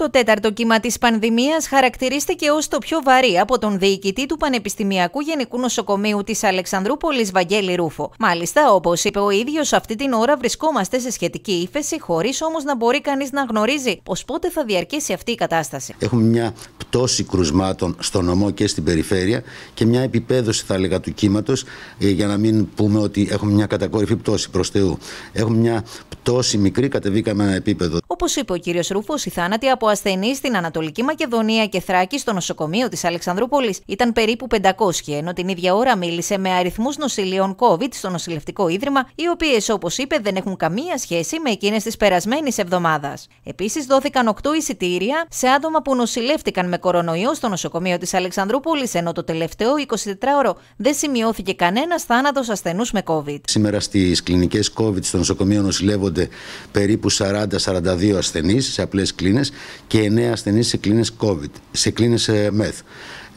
Το τέταρτο κύμα της πανδημίας χαρακτηρίστηκε ως το πιο βαρύ από τον διοικητή του Πανεπιστημιακού Γενικού Νοσοκομείου της Αλεξανδρούπολης Βαγγέλη Ρούφο. Μάλιστα, όπως είπε ο ίδιος, αυτή την ώρα βρισκόμαστε σε σχετική ύφεση, χωρίς όμως να μπορεί κανείς να γνωρίζει πως πότε θα διαρκέσει αυτή η κατάσταση. Έχουμε μια πτώση κρουσμάτων στο νομό και στην περιφέρεια και μια επιπέδωση, θα έλεγα, του κύματος, ε, για να μην πούμε ότι έχουμε μια κατακόρυφη πτώση προς Θεού. Έχουμε μια πτώση μικρή, κατεβήκαμε ένα επίπεδο. Όπως είπε ο κύριος Ρούφος, οι θάνατοι από ασθενείς στην Ανατολική Μακεδονία και Θράκη στο νοσοκομείο της Αλεξανδρούπολης ήταν περίπου 500, ενώ την ίδια ώρα μίλησε με αριθμούς νοσηλείων COVID στο νοσηλευτικό ίδρυμα, οι οποίες, όπως είπε, δεν έχουν καμία σχέση με εκείνες της περασμένης εβδομάδας. Επίσης, δόθηκαν 8 εισιτήρια σε άτομα που νοσηλεύτηκαν με κορονοϊό στο νοσοκομείο της Αλεξανδρούπολης, ενώ το τελευταίο 24ωρο δεν σημειώθηκε κανένας θάνατος ασθενούς με COVID. Σήμερα στις κλινικές COVID στο νοσοκομείο νοσηλεύονται περίπου 40-42 2 ασθενείς σε απλές κλίνες και 9 ασθενείς σε κλίνες COVID, σε κλίνες ε, μεθ.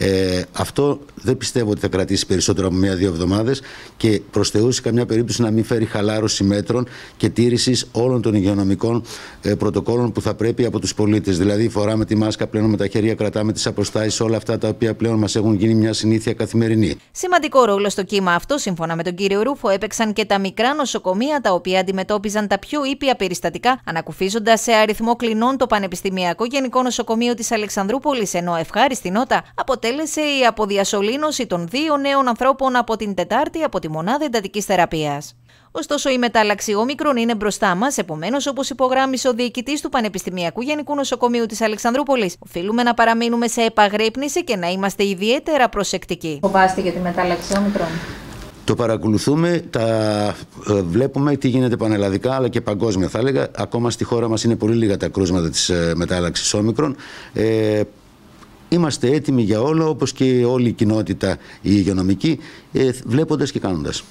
Ε, αυτό δεν πιστεύω ότι θα κρατήσει περισσότερο από μία-δύο εβδομάδες και προς Θεούς σε καμιά περίπτωση να μην φέρει χαλάρωση μέτρων και τήρησης όλων των υγειονομικών ε, πρωτοκόλων που θα πρέπει από τους πολίτες. Δηλαδή, φοράμε τη μάσκα, πλένουμε τα χέρια, κρατάμε τις αποστάσεις, όλα αυτά τα οποία πλέον μας έχουν γίνει μια συνήθεια καθημερινή. Σημαντικό ρόλο στο κύμα αυτό, σύμφωνα με τον κύριο Ρούφο, έπαιξαν και τα μικρά νοσοκομεία τα οποία αντιμετώπιζαν τα πιο ήπια περιστατικά, ανακουφίζοντας σε αριθμό κλινών το Πανεπιστημιακό Γενικό Νοσοκομείο της Αλεξανδρούπολης, ενώ ευχάριστη νότα αποτέλεσε αποτέλεσε η αποδιασωλήνωση των δύο νέων ανθρώπων από την Τετάρτη από τη μονάδα εντατικής θεραπείας. Ωστόσο, η μετάλλαξη όμικρον είναι μπροστά μας, επομένως, όπως υπογράμμισε ο διοικητής του Πανεπιστημιακού Γενικού Νοσοκομείου της Αλεξανδρούπολης, οφείλουμε να παραμείνουμε σε επαγρύπνηση και να είμαστε ιδιαίτερα προσεκτικοί. Φοβάστε για τη μετάλλαξη όμικρον. Το παρακολουθούμε, τα ε, βλέπουμε τι γίνεται πανελλαδικά αλλά και παγκόσμια. Θα έλεγα ακόμα στη χώρα μας είναι πολύ λίγα τα κρούσματα της ε, μετάλλαξης Ε, Είμαστε έτοιμοι για όλα όπως και όλη η κοινότητα η υγειονομική ε, βλέποντας και κάνοντας.